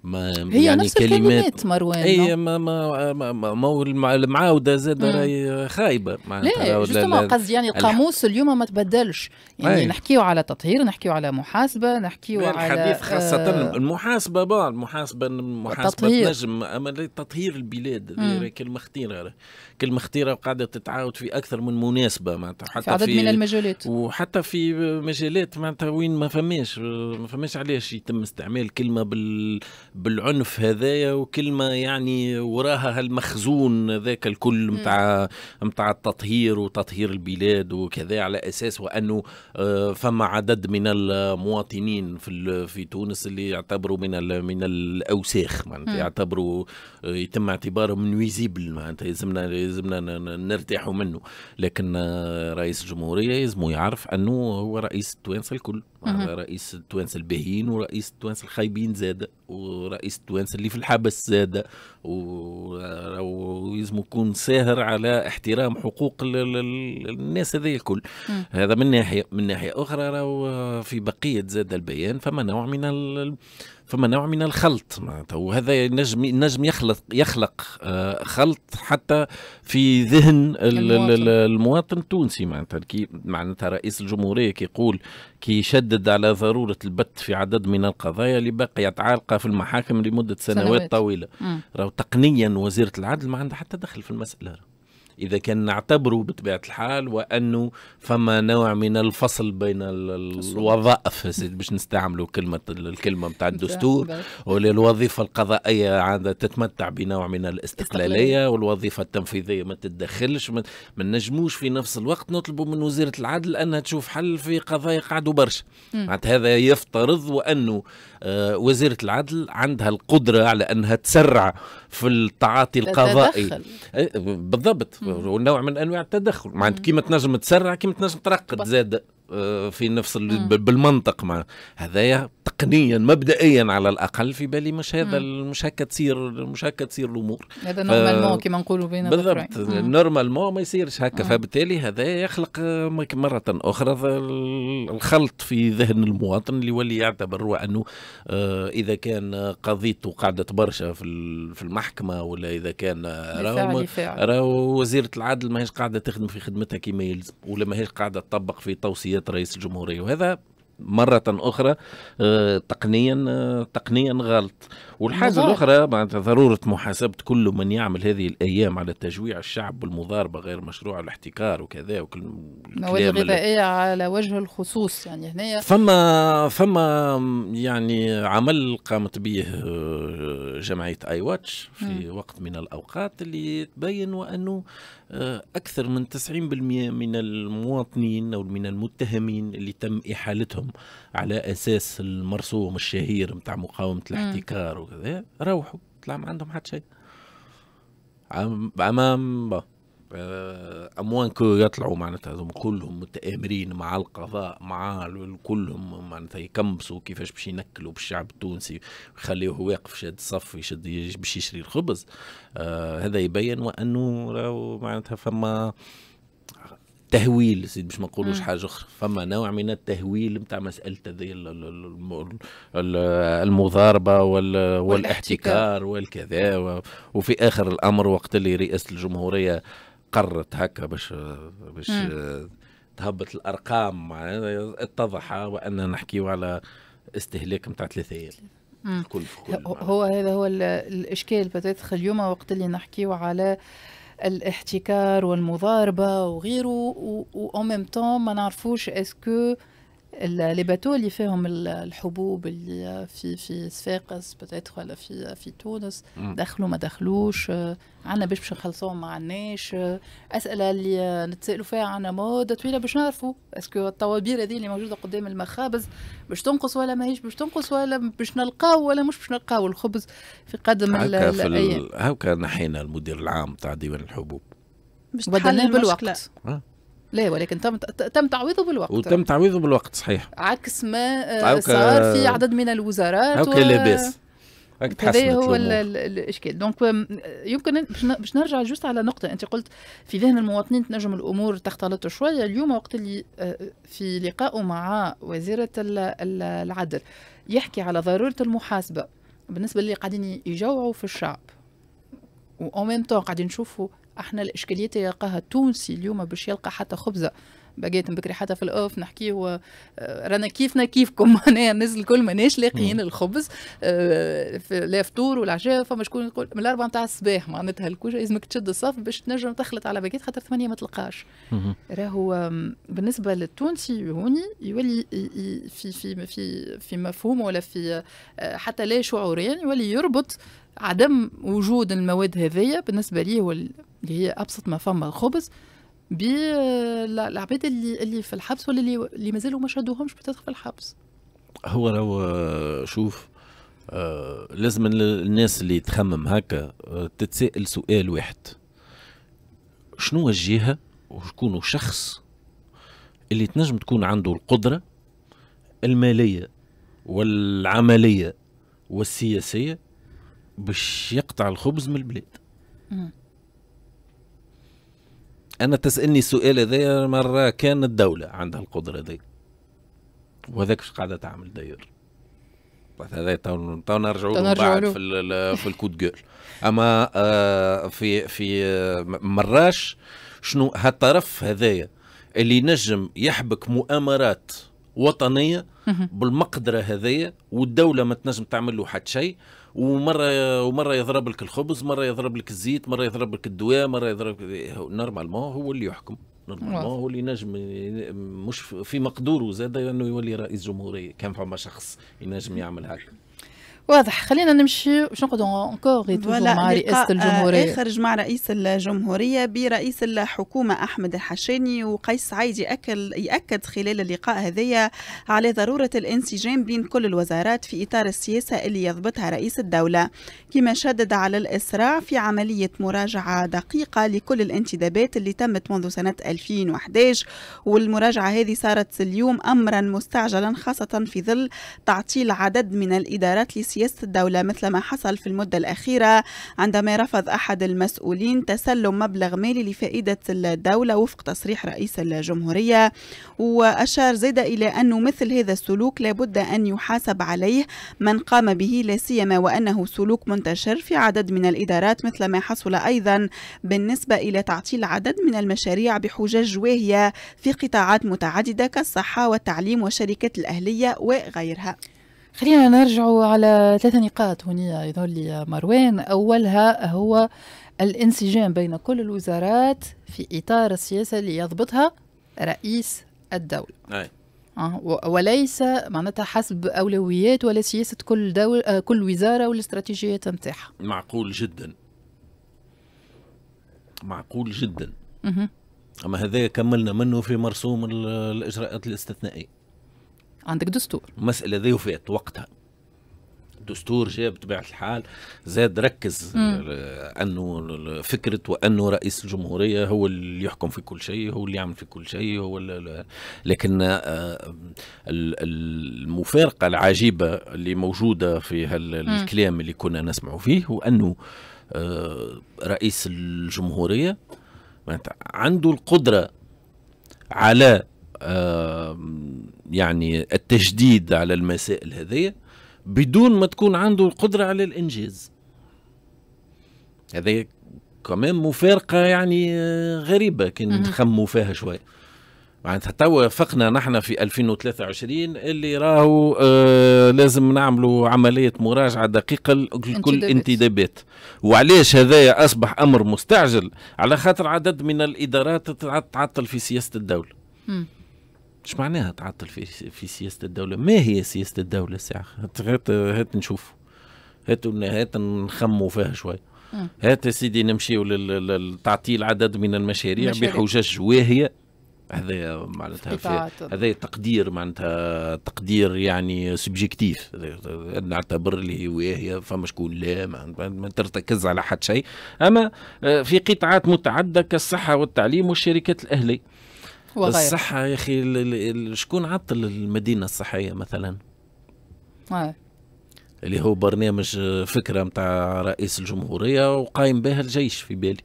Speaker 3: ما هي يعني نفس كلمات الكلمات
Speaker 1: مروان اي
Speaker 3: ما ما ما, ما المعاوده زاد راهي خايبه معناتها لا جوستومون قصدي يعني القاموس
Speaker 1: اليوم ما تبدلش يعني إيه. نحكيو على تطهير نحكيو على محاسبه نحكيو على الحديث آه، خاصه آه
Speaker 3: المحاسبه بون المحاسبه المحاسبه نجم اما تطهير البلاد كلمه خطيره كلمه خطيره وقاعده تتعاود في اكثر من مناسبه معناتها حتى في عدد في من المجالات وحتى في مجالات معناتها وين ما فماش ما فماش علاش يتم استعمال كلمه بال بالعنف هذايا وكل ما يعني وراها هالمخزون ذاك الكل متاع متاع التطهير وتطهير البلاد وكذا على اساس وانه آه، فما عدد من المواطنين في في تونس اللي يعتبروا من من الاوساخ معناتها يعتبروا آه، يتم اعتبارهم نويزيبل معناتها يلزمنا يلزمنا نرتاحوا منه لكن آه، رئيس الجمهوريه يلزمه يعرف انه هو رئيس التوانسه الكل مع رئيس التوانسه الباهيين ورئيس التوانسه الخايبين زاد ورئيس التوانسه اللي في الحبس زاد ولازم يكون ساهر على احترام حقوق الناس هذا الكل هذا من ناحيه من ناحيه اخرى راهو في بقيه زاد البيان فما نوع من فما نوع من الخلط معناتها وهذا نجم نجم يخلق يخلق آه، خلط حتى في ذهن المواطن, المواطن التونسي معناتها كي معناتها رئيس الجمهوريه كيقول كي يشدد على ضروره البت في عدد من القضايا اللي بقيت عالقه في المحاكم لمده سنوات, سنوات. طويله راهو تقنيا وزيره العدل ما عندها حتى دخل في المساله إذا كان نعتبره بطبيعة الحال وأنه فما نوع من الفصل بين الوظائف باش نستعملوا كلمة الكلمة نتاع نعم. الدستور والوظيفة القضائية عادة تتمتع بنوع من الاستقلالية والوظيفة التنفيذية ما تتدخلش ما نجموش في نفس الوقت نطلبوا من وزيرة العدل أنها تشوف حل في قضايا قعدوا برشا معناتها هذا يفترض وأنه آه، وزيرة العدل عندها القدرة على أنها تسرع في التعاطي القضائي إيه، بالضبط ونوع من انواع التدخل معناتها كيما تنجم تسرع كيما تنجم ترقد زاد آه، في نفس بالمنطق مع هذايا تقنيا مبدئيا على الاقل في بالي مش هذا مش هكا تصير مش هكا تصير الامور هذا نورمالمون كما نقولوا بين بالضبط نورمالمون ما يصيرش هكا فبالتالي هذا يخلق آه، مره اخرى الخلط في ذهن المواطن اللي يولي يعتبر انه آه، اذا كان قضيته قعدت برشا في المحكمه ولا اذا كان راهو راهو وزيره العدل ماهيش قاعده تخدم في خدمتها كما يلزم ولا ماهيش قاعده تطبق في توصيات شخصيه رئيس الجمهوريه وهذا مرة أخرى آه، تقنيا آه، تقنيا غلط والحاجة الأخرى معناتها ضرورة محاسبة كل من يعمل هذه الأيام على تجويع الشعب والمضاربة غير مشروع الاحتكار وكذا وكل المواد الغذائية
Speaker 1: على وجه الخصوص يعني هنا
Speaker 3: فما فما يعني عمل قامت به آه، جمعية اي واتش في م. وقت من الأوقات اللي تبين وأنه آه، أكثر من 90% من المواطنين أو من المتهمين اللي تم إحالتهم على أساس المرسوم الشهير متاع مقاومة الاحتكار وكذا روحوا طلع ما عندهم حتى شيء عمام آه، اموان كو يطلعوا معناتها هذوما كلهم متآمرين مع القضاء مع كلهم معناتها يكمسوا كيفاش باش ينكلوا بالشعب التونسي ويخليوه واقف شاد صف يشد باش يشري الخبز آه هذا يبين وانه راهو معناتها فما تهويل سيد باش ما نقولوش حاجه اخرى فما نوع من التهويل نتاع مساله هذه المضاربه والاحتكار والكذا وفي اخر الامر وقت اللي رئاسه الجمهوريه قرت هكا باش باش تهبط الارقام اتضح وان نحكيو على استهلاك نتاع ثلاث ايام
Speaker 1: الكل هو هذا هو الاشكال بتدخل اليوم وقت اللي نحكيو على الاحتكار والمضاربه وغيره و, اون ميم طون ما نعرفوش اسكو لي باتو اللي فيهم الحبوب اللي في في صفاقس بتاتر ولا في في تونس دخلوا ما دخلوش عنا باش باش نخلصوهم ما عناش اسئله اللي نتسالوا فيها عنا مده طويله باش نعرفوا اسكو الطوابير هذه اللي موجوده قدام المخابز باش تنقص ولا ماهيش باش تنقص ولا باش نلقاو ولا مش باش نلقاو الخبز في قدم الايام
Speaker 3: هكا نحينا المدير العام تاع ديوان الحبوب
Speaker 1: باش بالوقت أه؟ لا ولكن تم تم تعويضه بالوقت وتم
Speaker 3: تعويضه بالوقت صحيح
Speaker 1: عكس ما آه، صار في عدد من الوزارات اوكي و... لاباس هذا هو الاشكال دونك يمكن باش نرجع جوست على نقطه انت قلت في ذهن المواطنين تنجم الامور تختلط شويه اليوم وقت اللي آه، في لقائه مع وزيره العدل يحكي على ضروره المحاسبه بالنسبه اللي قاعدين يجوعوا في الشعب وأو ميم قاعدين نشوفوا احنا الاشكاليه يلقاها التونسي اليوم باش يلقى حتى خبزه بقيت بكري حتى في الاوف نحكي هو آه، رانا كيفنا كيفكم *laughs* معناها الناس الكل ماناش لاقيين الخبز آه، لا فطور ولا عشاء فما شكون يقول من الاربعه نتاع الصباح معناتها الكوجه لازمك تشد الصف باش تنجم تخلط على باكيت خاطر ثمانيه ما تلقاش راهو بالنسبه للتونسي هوني يولي في في في في مفهومه ولا في آه، حتى لا شعوريا يولي يربط عدم وجود المواد هذية بالنسبة لي هو اللي هي ابسط ما فما الخبز بالعباد اللي اللي في الحبس ولا اللي, اللي مازالوا ما شدوهمش في الحبس
Speaker 3: هو راهو آه، شوف آه، لازم الناس اللي تخمم هكا آه، تتساءل سؤال واحد شنو الجهه وشكون الشخص اللي تنجم تكون عنده القدره الماليه والعمليه والسياسيه باش يقطع الخبز من البلاد انا تسالني السؤال هذا مره كان الدوله عندها القدره دي وهذاك واش قاعده تعمل داير هذا تو تو نرجعوا بعد آه، في في الكود جول اما في في مراش شنو هالطرف هذايا اللي نجم يحبك مؤامرات وطنيه بالمقدره هذايا والدوله ما تنجم تعمل له حتى شيء ومره ومره يضرب لك الخبز مره يضرب لك الزيت مره يضرب لك الدواء مره يضرب نورمالمون هو اللي يحكم نورمالمون هو اللي نجم مش في مقدوره زاد انه يولي رئيس جمهوريه كان فما شخص ينجم يعمل هكا
Speaker 2: واضح خلينا نمشي باش نقعدوا انكور مع رئاسه الجمهوريه يخرج مع رئيس الجمهوريه برئيس الحكومه احمد الحشاني وقيس سعيد ياكل ياكد خلال اللقاء هذايا على ضروره الانسجام بين كل الوزارات في اطار السياسه اللي يضبطها رئيس الدوله كما شدد على الاسراع في عمليه مراجعه دقيقه لكل الانتدابات اللي تمت منذ سنه 2011 والمراجعه هذه صارت اليوم امرا مستعجلا خاصه في ظل تعطيل عدد من الادارات سياسة الدولة مثل ما حصل في المدة الأخيرة عندما رفض أحد المسؤولين تسلم مبلغ مالي لفائدة الدولة وفق تصريح رئيس الجمهورية وأشار زيد إلى أنه مثل هذا السلوك لابد أن يحاسب عليه من قام به لا سيما وأنه سلوك منتشر في عدد من الإدارات مثل ما حصل أيضا بالنسبة إلى تعطيل عدد من المشاريع بحجج واهية في قطاعات متعددة كالصحة والتعليم وشركة الأهلية وغيرها
Speaker 1: خلينا نرجع على ثلاث نقاط هنا لي مروان أولها هو الانسجام بين كل الوزارات في إطار السياسة اللي يضبطها رئيس الدولة أي. أه، وليس معناتها حسب اولويات ولا سياسه كل دول آه، كل وزاره والاستراتيجيات نتاعها
Speaker 3: معقول جدا معقول جدا اما هذا كملنا منه في مرسوم الاجراءات الاستثنائيه عندك دستور مسألة ذي وفات وقتها دستور جاء بطبيعه الحال زاد ركز انه فكره وانه رئيس الجمهوريه هو اللي يحكم في كل شيء هو اللي يعمل في كل شيء هو لكن آه، المفارقه العجيبه اللي موجوده في هالكلام اللي كنا نسمع فيه هو انه آه، رئيس الجمهوريه عنده القدره على آه، يعني التجديد على المسائل هذه بدون ما تكون عنده القدرة على الإنجاز هذه كمان مفارقة يعني غريبة كان نخموا فيها شوي معناتها توا فقنا نحن في 2023 اللي راهو آه لازم نعملوا عمليه مراجعه دقيقه لكل انتدابات وعلاش هذايا اصبح امر مستعجل على خاطر عدد من الادارات تعطل في سياسه الدوله ايش معناها تعطل في في سياسه الدوله ما هي سياسه الدوله ساعه؟ هات هات نشوف هات هات نخموا فيها شوي هات يا سيدي نمشيو لتعطيل عدد من المشاريع بحجج واهيه هذا معناتها هذا تقدير معناتها تقدير يعني سبجكتيف نعتبر اللي هي واهية فما شكون لا ما ترتكز على حد شيء اما آه، في قطاعات متعدده كالصحه والتعليم والشركات الاهليه وغير. الصحة يا أخي شكون عطل المدينة الصحية مثلا؟ آه. اللي هو برنامج فكرة متاع رئيس الجمهورية وقايم بها الجيش في بالي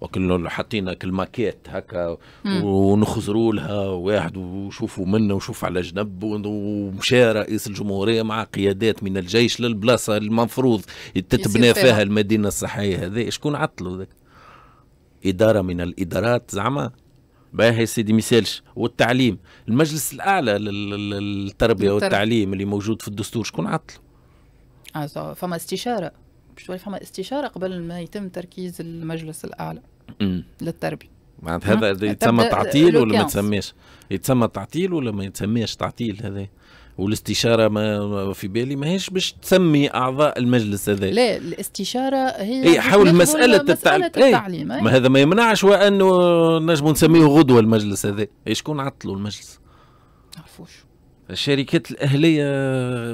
Speaker 3: وكل حاطين كلماكيت هكا ونخزروا لها واحد وشوفوا منا وشوف على جنب ومشى رئيس الجمهوريه مع قيادات من الجيش للبلاصه المفروض تتبنى فيها المدينه الصحيه هذه شكون عطلوا ذاك اداره من الادارات زعما باهي سيدي ميسالش والتعليم المجلس الاعلى للتربيه والتعليم اللي موجود في الدستور شكون عطله
Speaker 1: آه، فما استشاره باش تولي فما استشاره قبل ما يتم تركيز المجلس الاعلى للتربيه
Speaker 3: معناتها هذا يتسمى تعطيل ولا ما يتسماش يتسمى تعطيل ولا ما يتسماش تعطيل هذا والاستشاره ما في بالي ماهيش باش تسمي اعضاء المجلس هذا
Speaker 1: لا الاستشاره هي إيه، حول مساله التعليم, إيه، التعليم. ايه. ما
Speaker 3: هذا ما يمنعش وانه نجم نسميه غدوه المجلس هذا إيه، شكون عطلوا المجلس عرفوش الشركات الاهليه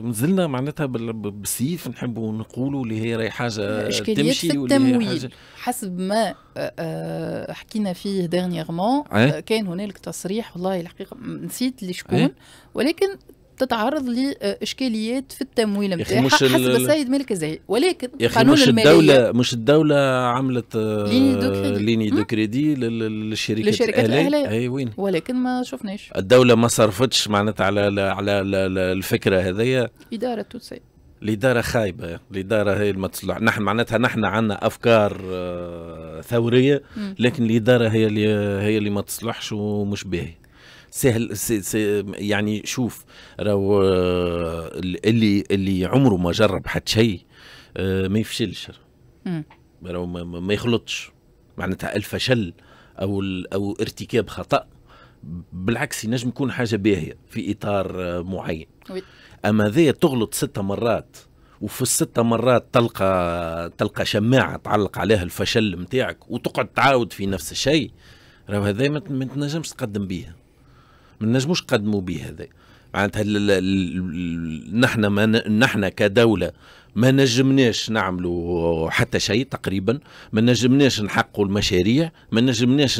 Speaker 3: مازلنا معناتها بالسيف نحبوا نقولوا اللي هي راهي حاجه تمشي في التمويل حاجة
Speaker 1: حسب ما آه، آه، حكينا فيه ديرنييرمون آه، كان هنالك تصريح والله الحقيقه نسيت شكون ولكن تتعرض لاشكاليات في التمويل نتاعها حسب السيد مالك الزاهي ولكن يا اخي مش الدوله مش
Speaker 3: الدوله عملت آه، ليني دو كريدي للشركات للشركات الاهليه اي وين
Speaker 1: ولكن ما شفناش
Speaker 3: الدوله ما صرفتش معناتها على على الفكره هذيا
Speaker 1: اداره تونسيه
Speaker 3: الإدارة خايبة الإدارة هي المتصلح نحن معناتها نحن عندنا أفكار آه، ثورية لكن الإدارة هي اللي هي اللي ما تصلحش ومش باهي سهل سي سي يعني شوف راهو آه، اللي اللي عمره ما جرب حتى شيء آه، ما يفشلش راهو ما يخلطش معناتها الفشل او او ارتكاب خطا بالعكس ينجم يكون حاجه باهيه في اطار آه، معين اما ذي تغلط ست مرات وفي الست مرات تلقى تلقى شماعه تعلق عليها الفشل نتاعك وتقعد تعاود في نفس الشيء راهو هذا ما تنجمش تقدم بيها ما نجموش نقدموا به هذا معناتها نحن ما نحن كدوله ما نجمناش نعملوا حتى شيء تقريبا ما نجمناش نحققوا المشاريع ما نجمناش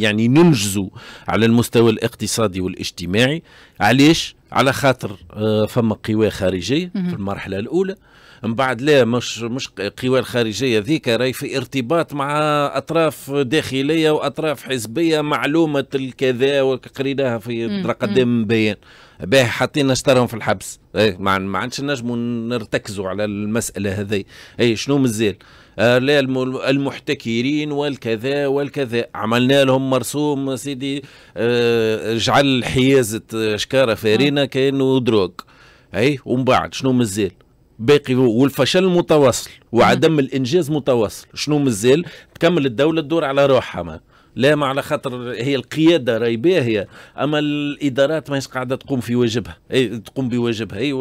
Speaker 3: يعني ننجزوا على المستوى الاقتصادي والاجتماعي علاش على خاطر آه، فما قوى خارجيه في المرحله الاولى من بعد لا مش مش قوى الخارجيه ذيك راهي في ارتباط مع اطراف داخليه واطراف حزبيه معلومه الكذا وقريناها في قدام بيان باه حاطين شطرهم في الحبس ايه ما عادش نجموا نرتكزوا على المساله هذه اي شنو مازال آه، لا المحتكرين والكذا والكذا عملنا لهم مرسوم سيدي آه، جعل حيازه شكاره فارينا آه. كانه دروك اي ومن بعد شنو مازال باقي والفشل متواصل وعدم الانجاز متواصل شنو مازال تكمل الدوله تدور على روحها ما لا ما على خاطر هي القياده راهي باهيه اما الادارات ماهيش قاعده تقوم في واجبها تقوم بواجبها هي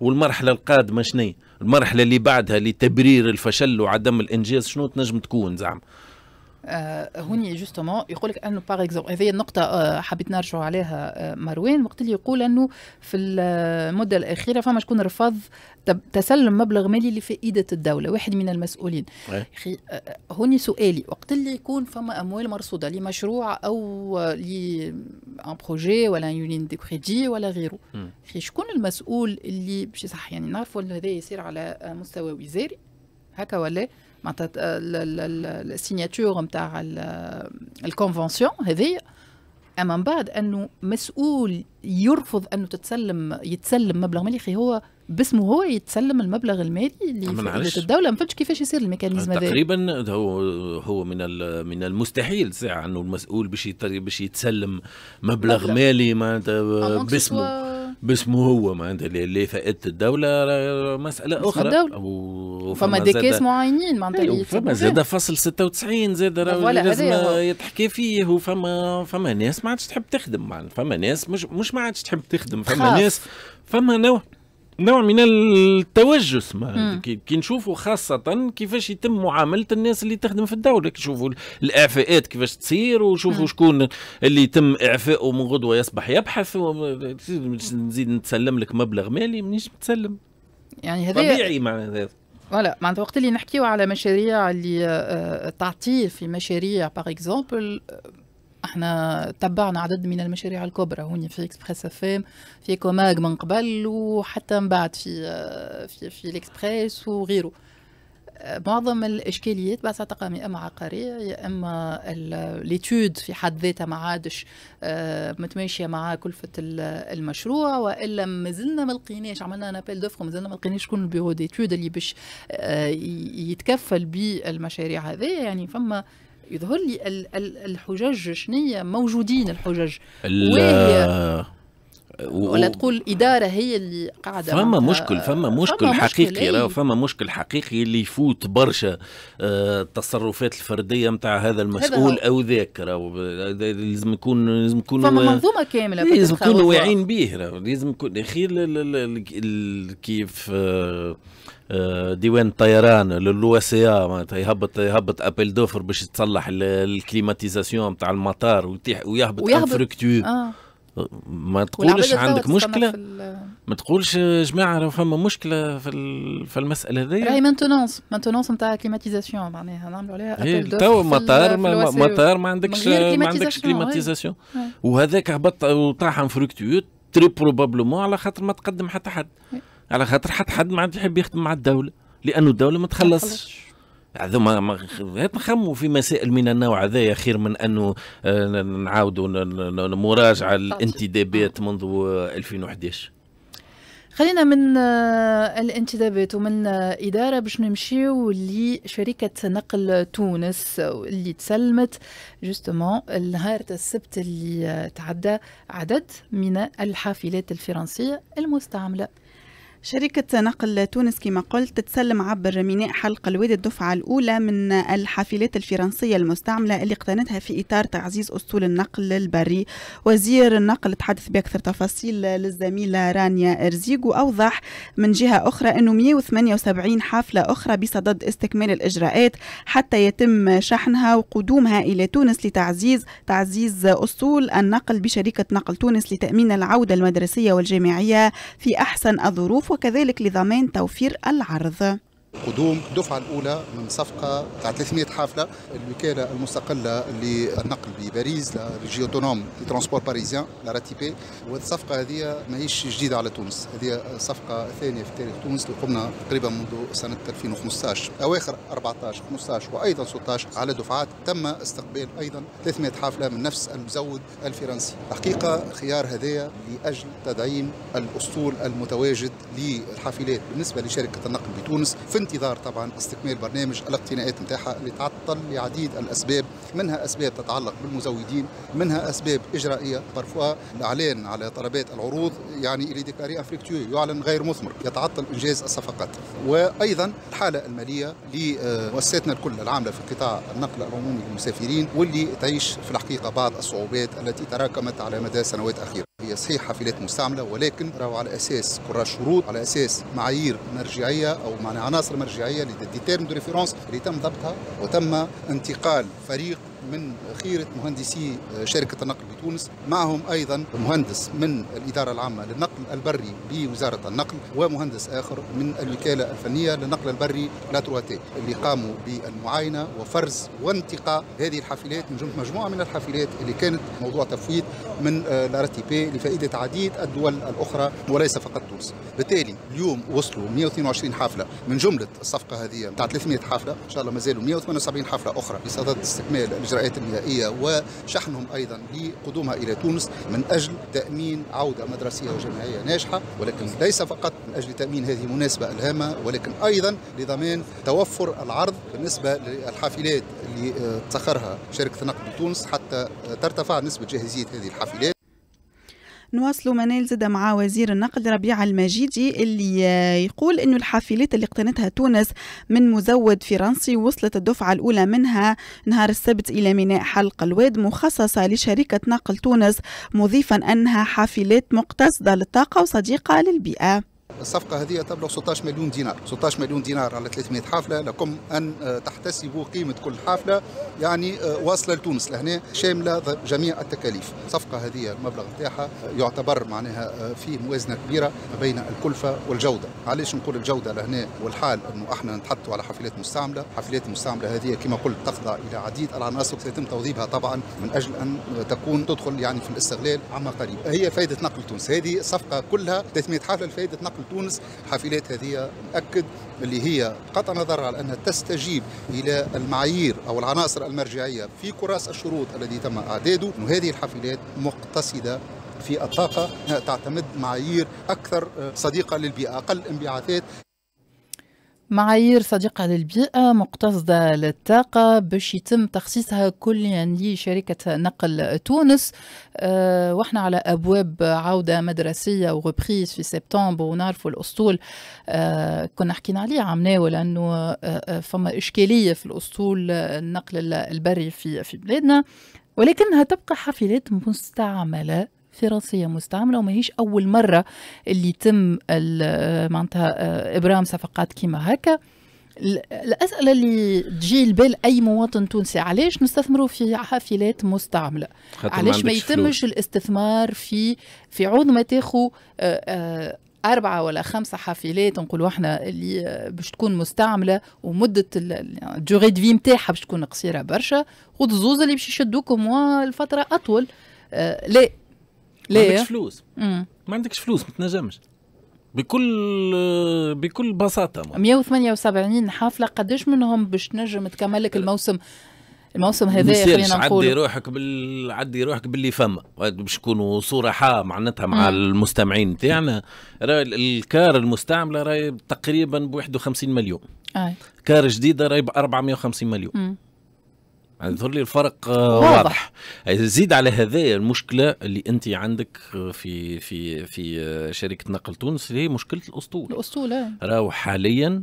Speaker 3: والمرحله القادمه شنو المرحله اللي بعدها لتبرير الفشل وعدم الانجاز شنو تنجم تكون زعما
Speaker 1: آه، هوني جوستومون يقول لك انه باغ اكزومبل هذه النقطه آه، حبيت نرجعوا عليها آه، مروان وقت اللي يقول انه في المده الاخيره فما شكون رفض تسلم مبلغ مالي لفائده الدوله واحد من المسؤولين اخي هوني سؤالي وقت اللي يكون فما اموال مرصوده لمشروع او ل ان بروجي ولا يونين دي كريدي ولا غيره اخي شكون المسؤول اللي باش يصح يعني نعرفوا انه هذا يصير على مستوى وزاري هكا ولا معناتها آه، السيناتور نتاع الكونفونسيون هذه اما من بعد انه مسؤول يرفض انه تتسلم يتسلم مبلغ مالي اخي هو باسمه هو يتسلم المبلغ المالي اللي الدوله ما فهمتش كيفاش يصير الميكانيزم هذا
Speaker 3: تقريبا هو هو من من المستحيل ساعه انه المسؤول باش باش يتسلم مبلغ, مبلغ. مالي معناتها باسمه باسمه هو معناتها اللي فائده الدوله مساله اخرى الدولة. وفما دي كيس
Speaker 1: معينين معناتها فما أيوه، زاد
Speaker 3: فصل 96 زاد لازم يتحكي فيه وفما فما ناس ما عادش تحب تخدم معناتها فما ناس مش مش ما عادش تحب تخدم فما ناس فما نوع نوع من التوجس ما كي نشوفوا خاصة كيفاش يتم معاملة الناس اللي تخدم في الدولة كي نشوفوا الإعفاءات كيفاش تصير وشوفوا شكون اللي يتم إعفائه من غدوة يصبح يبحث نزيد نتسلم لك مبلغ مالي مانيش متسلم
Speaker 1: يعني هذا طبيعي معنى هذا فوالا معناتها وقت اللي نحكيو على مشاريع اللي آه، تعطيل في مشاريع باغ اكزومبل احنا تبعنا عدد من المشاريع الكبرى هون في اكسبريس اف ام في كوماغ من قبل وحتى من بعد في آه، في في الاكسبريس وغيره آه، معظم الاشكاليات بس تقام يا اما عقاريه يا اما ليتود في حد ذاتها ما عادش آه، متماشيه مع كلفه المشروع والا ما زلنا ما لقيناش عملنا نابيل دوفر زلنا ما لقيناش شكون البيرو ديتود اللي باش يتكفل بالمشاريع هذه يعني فما يظهر لي الحجج شنية موجودين الحجج و... ولا تقول الاداره هي اللي
Speaker 3: قاعده فما مشكل فما مشكل فما حقيقي أيه؟ فما مشكل حقيقي اللي يفوت برشا آه، التصرفات الفرديه نتاع هذا المسؤول هذا او ذاك لازم يكون لازم يكون فما منظومه
Speaker 1: كامله لازم يكونوا واعيين
Speaker 3: به لازم يكون اخي كيف آه، آه، ديوان الطيران للو اس معناتها يهبط يهبط ابل دوفر باش تصلح الكليماتيزاسيون نتاع المطار ويهبط, ويهبط. آه. ما تقولش عندك مشكله ما تقولش جماعه راه فما مشكله في في المساله هذيا راهي
Speaker 1: مانتونونس مانتونونس نتاع كليماتيزاسيون معناها نعملوا عليها تو مطار مطار ما عندكش ما عندكش كليماتيزاسيون إيه.
Speaker 3: وهذاك هبط وطاح فروكتيو تري بروبابلومون على خاطر ما تقدم حتى حد إيه. على خاطر حتى حد ما عاد يحب يخدم مع الدوله لانه الدوله ما تخلصش هذوما نخموا في مسائل من النوع هذايا خير من انه آه، نعاودوا مراجعه الانتدابات منذ 2011
Speaker 1: خلينا من آه، الانتدابات ومن آه، إدارة باش نمشيو لشركة نقل تونس اللي تسلمت جوستومون نهار السبت
Speaker 2: اللي تعدى عدد من الحافلات الفرنسية المستعملة شركة نقل تونس كما قلت تسلم عبر ميناء حلق الوادي الدفعة الأولى من الحافلات الفرنسية المستعملة اللي اقتنتها في إطار تعزيز أسطول النقل البري وزير النقل تحدث بأكثر تفاصيل للزميلة رانيا إرزيق وأوضح من جهة أخرى أنه 178 حافلة أخرى بصدد استكمال الإجراءات حتى يتم شحنها وقدومها إلى تونس لتعزيز تعزيز أسطول النقل بشركة نقل تونس لتأمين العودة المدرسية والجامعية في أحسن الظروف وكذلك لضمان توفير العرض
Speaker 4: قدوم الدفعة الأولى من صفقة تاع 300 حافلة الوكالة المستقلة للنقل بباريس ريجي اوتونوم دي ترونسبور باريزيان لا بي والصفقة هذه ماهيش جديدة على تونس هذه صفقه ثانيه في تاريخ تونس اللي قمنا تقريبا منذ سنة 2015 أواخر 14 15 وأيضا 16 على دفعات تم استقبال أيضا 300 حافلة من نفس المزود الفرنسي حقيقة خيار هذايا لأجل تدعيم الأسطول المتواجد للحافلات بالنسبة لشركة النقل بتونس في انتظار طبعا استكمال برنامج الاقتناءات نتاعها اللي تعطل لعديد الاسباب منها اسباب تتعلق بالمزودين منها اسباب اجرائيه برفوا الاعلان على طلبات العروض يعني الي ديكاري افريكتيو يعلن غير مثمر يتعطل انجاز الصفقات وايضا الحاله الماليه لمؤسساتنا الكل العامله في قطاع النقل العمومي للمسافرين واللي تعيش في الحقيقه بعض الصعوبات التي تراكمت على مدى سنوات اخيره هي صحيح حافلات مستعمله ولكن راهو على اساس كره شروط على اساس معايير مرجعيه او معنى عناصر المرجعيه لدي تيرم دو ريفيرونس اللي تم ضبطها وتم انتقال فريق من خيرة مهندسي آه، شركة النقل بتونس معهم أيضا مهندس من الإدارة العامة للنقل البري بوزارة النقل ومهندس آخر من الوكالة الفنية للنقل البري لاترواتي اللي قاموا بالمعاينة وفرز وانتقاء هذه الحافلات من جملة مجموعة من الحافلات اللي كانت موضوع تفويت من الار آه، بي لفائدة عديد الدول الأخرى وليس فقط تونس بالتالي اليوم وصلوا 122 حافلة من جملة الصفقة هذه بتاع 300 حافلة إن شاء الله ما زالوا 178 حافلة أخرى بصدد استكمال المزرعات الميائية وشحنهم أيضا لقدومها إلى تونس من أجل تأمين عودة مدرسية وجامعية ناجحة ولكن ليس فقط من أجل تأمين هذه المناسبة الهامة ولكن أيضا لضمان توفر العرض بالنسبة للحافلات اللي آه، تسخرها شركة نقل تونس حتى آه، ترتفع نسبة جاهزية هذه الحافلات
Speaker 2: نواصلوا ما زاد مع وزير النقل ربيع المجيدي اللي يقول انه الحافلات اللي اقتنتها تونس من مزود فرنسي وصلت الدفعه الاولى منها نهار السبت الى ميناء حلق الواد مخصصه لشركه نقل تونس مضيفا انها حافلات مقتصده للطاقه وصديقه للبيئه
Speaker 4: الصفقة هذه تبلغ 16 مليون دينار 16 مليون دينار على 300 حافلة لكم أن آه، تحتسبوا قيمة كل حافلة يعني آه، واصلة لتونس لهنا شاملة جميع التكاليف الصفقة هذه المبلغ نتاعها يعتبر معناها آه، فيه موازنة كبيرة بين الكلفة والجودة علاش نقول الجودة لهنا والحال أنه احنا نتحطوا على حافلات مستعملة حافلات مستعملة هذه كما قلت تخضع إلى عديد العناصر سيتم توظيفها طبعا من أجل أن تكون تدخل يعني في الاستغلال عما قريب هي فائدة نقل تونس هذه صفقة كلها 300 حافلة لفائدة نقل تونس حافلات هذه نأكد اللي هي قطع نظر على أنها تستجيب إلى المعايير أو العناصر المرجعية في كراس الشروط الذي تم إعداده هذه الحافلات مقتصدة في الطاقة تعتمد معايير أكثر آه، صديقة للبيئة أقل انبعاثات
Speaker 1: معايير صديقة للبيئة مقتصدة للطاقة باش يتم تخصيصها كليا يعني لشركة نقل تونس أه واحنا على أبواب عودة مدرسية وغبخيس في سبتمبر ونعرفوا الأسطول أه كنا حكينا عليه عمناول أنه آه،, أه فما إشكالية في الأسطول آه، النقل البري في, في بلادنا ولكنها تبقى حافلات مستعملة فرنسيه مستعمله وماهيش اول مره اللي يتم معناتها آه، ابرام صفقات كيما هكا الاسئله اللي تجي لبال اي مواطن تونسي علاش نستثمروا في حافلات مستعمله علاش ما يتمش الاستثمار في في عوض ما تاخو آه، آه، أربعة ولا خمسة حافلات نقولوا احنا اللي باش تكون مستعملة ومدة الجوغي دفي نتاعها باش تكون قصيرة برشا خذ اللي باش يشدوكم الفترة أطول لا ليه؟ ما عندكش فلوس
Speaker 3: مم. ما عندكش فلوس ما تنجمش بكل بكل بساطه
Speaker 1: 178 حافله قداش منهم باش تنجم تكمل لك الموسم الموسم هذا خلينا نقول عدي روحك
Speaker 3: بال عدي روحك باللي فما باش صوره صراحة معناتها مع مم. المستمعين نتاعنا راهي الكار المستعمله راهي تقريبا ب 51 مليون آه. كار جديده راهي ب 450 مليون مم. يظهر لي الفرق آه، واضح. واضح زيد على هذا المشكله اللي انت عندك في في في آه، شركه نقل تونس هي مشكله الاسطول الاسطول آه. راهو حاليا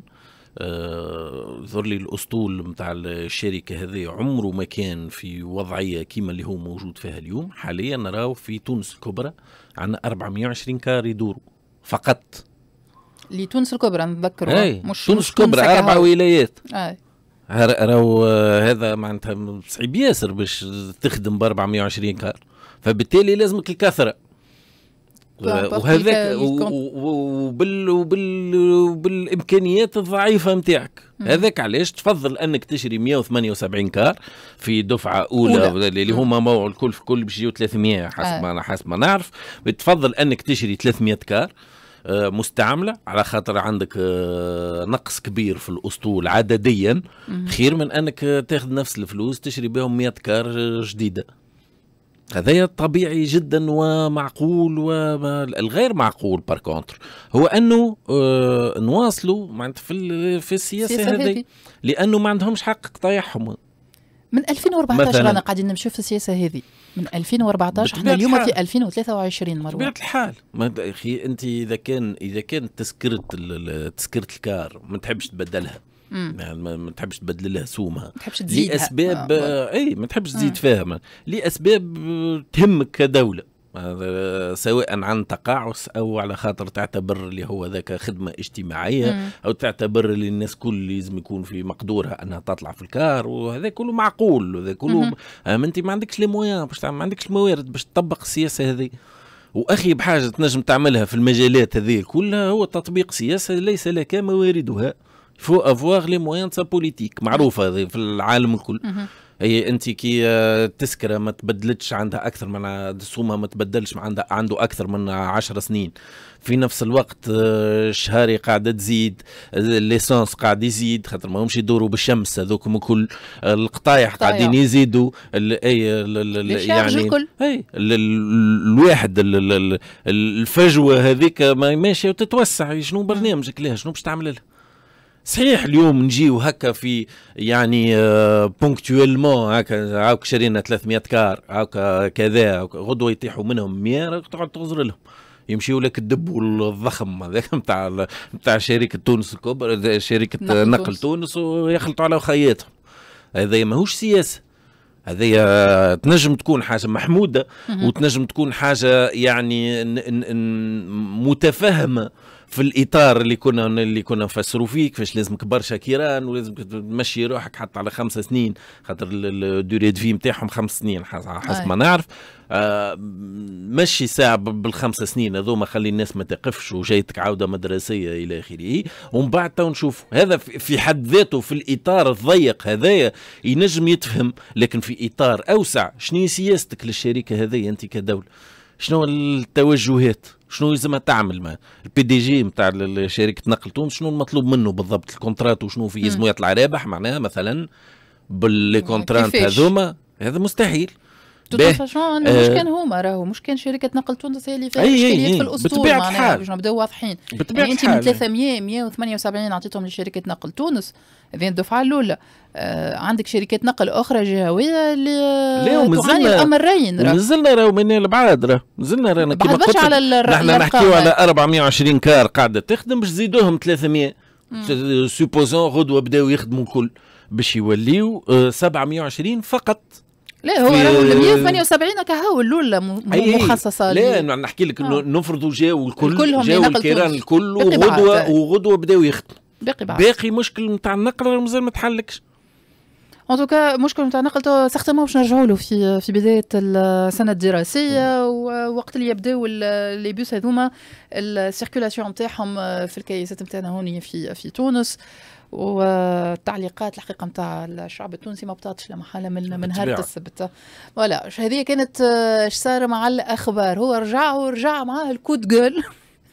Speaker 3: ظهر لي الاسطول نتاع الشركه هذه عمره ما كان في وضعيه كيما اللي هو موجود فيها اليوم حاليا راهو في تونس الكبرى عندنا 420 كار يدوروا فقط
Speaker 1: لتونس الكبرى نتذكروا إيه، مش تونس الكبرى اربع ولايات أي.
Speaker 3: راهو آه، هذا معناتها صعيب ياسر باش تخدم ب 420 كار فبالتالي لازمك الكثره وهذاك وبال وبال وبالامكانيات الضعيفه نتاعك هذاك علاش تفضل انك تشري 178 كار في دفعه اولى, اللي هما مو الكل في الكل باش يجيو 300 حسب آه. ما حسب ما نعرف بتفضل انك تشري 300 كار آه، مستعمله على خاطر عندك آه، نقص كبير في الاسطول عدديا خير من انك تاخذ نفس الفلوس تشري بهم 100 كار جديده هذا طبيعي جدا ومعقول والغير معقول بار كونتر هو انه آه، نواصلوا معناتها في في السياسه هذه لانه ما عندهمش حق طايحهم
Speaker 1: من 2014 انا قاعدين نمشي في السياسه هذه من 2014 احنا اليوم في 2023 مروان بطبيعه
Speaker 3: الحال ما يا اخي انت اذا كان اذا كان تسكره تسكرت الكار ما تحبش تبدلها مم. ما تحبش تبدل لها سومها ما تحبش تزيدها لاسباب آه. اي ما تحبش تزيد فيها لاسباب تهمك كدوله سواء عن تقاعس او على خاطر تعتبر اللي هو ذاك خدمه اجتماعيه مم. او تعتبر اللي الناس كل لازم يكون في مقدورها انها تطلع في الكار وهذا كله معقول وهذا كله اما آه، انت ما عندكش لي موان باش ما عندكش الموارد باش تطبق السياسه هذه واخي بحاجه تنجم تعملها في المجالات هذه كلها هو تطبيق سياسه ليس لك مواردها فو افواغ لي موان سا بوليتيك معروفه في العالم الكل هي انت كي آه، تسكره ما تبدلتش عندها اكثر من دسومها ما تبدلش عندها عنده اكثر من عشر سنين في نفس الوقت آه، شهاري قاعده تزيد آه، ليسونس قاعد يزيد خاطر ما همش يدوروا بالشمس هذوك كل القطايح قاعدين يزيدوا اي يعني اي الواحد الفجوه هذيك ماشيه وتتوسع شنو برنامجك لها شنو باش تعمل لها صحيح اليوم نجيو هكا في يعني بونكتويلمون آه، هكا عاوك شرينا 300 كار عاوك كذا غدوه يطيحوا منهم 100 تقعد تغزر لهم يمشيوا لك الدب الضخم هذاك نتاع *laughs* نتاع شركه تونس الكبرى شركه نقل تونس ويخلطوا على خياتهم هذا ماهوش سياسه هذا تنجم تكون حاجه محموده وتنجم تكون حاجه يعني متفهمه في الاطار اللي كنا اللي كنا نفسروا فيه كيفاش لازمك برشا كيران ولازمك تمشي روحك حتى على خمسة سنين خاطر الدوري دفي نتاعهم خمس سنين حسب ما نعرف آه مشي ساعة بالخمس سنين هذوما خلي الناس ما تقفش وجايتك عودة مدرسية إلى آخره ومن بعد تو نشوف هذا في حد ذاته في الإطار الضيق هذايا ينجم يتفهم لكن في إطار أوسع شنو سياستك للشركة هذه أنت كدولة شنو التوجهات شنو لازم تعمل مع البي دي جي نتاع شركه نقل تونس شنو المطلوب منه بالضبط الكونترات وشنو في لازم يطلع رابح معناها مثلا باللي كونترات هذوما هذا مستحيل فاشون آه مش كان
Speaker 1: هما راهو مش كان شركه نقل تونس هي اللي فيها اشكاليات في الاسطول بطبيعه الحال باش نبداو واضحين بطبيعه يعني انت من 300 178 عطيتهم لشركه نقل تونس هذه الدفعه الاولى آه، عندك شركات نقل اخرى جهويه اللي تعاني الامر رين مازلنا
Speaker 3: راهو من البعاد راهو مازلنا رانا كيما قلت
Speaker 1: على نحن نحكيو
Speaker 3: على 420 كار قاعده تخدم باش تزيدوهم 300 سوبوزون غدوه بداو يخدموا الكل باش يوليو 720 آه، فقط
Speaker 1: لا هو راهو 178 كهو الاولى مخصصه لا نحكي لك آه.
Speaker 3: نفرضوا جاو الكل جاو الكيران الكل وغدوه وغدوه بداو يخدموا باقي باقي مشكل نتاع النقل مازال ما تحلكش
Speaker 1: ان توكا مشكل نتاع قلت سيغتمون باش نرجعوا له في في بدايه السنه الدراسيه ووقت اللي يبداو لي بوس هذوما السيركولاسيون نتاعهم في الكياسات نتاعنا هوني في في تونس والتعليقات الحقيقه نتاع الشعب التونسي ما بطاتش لا محاله من من هذا السبت فوالا هذه كانت اش صار مع الاخبار هو رجع ورجع معاه الكود جول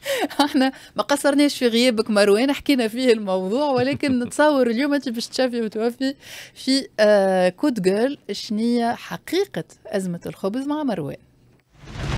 Speaker 1: *laughs* احنا ما قصرناش في غيابك مروان حكينا فيه الموضوع ولكن *laughs* نتصور اليوم انت باش تشافي وتوفي في آه كود جيرل شنية حقيقة أزمة الخبز مع مروان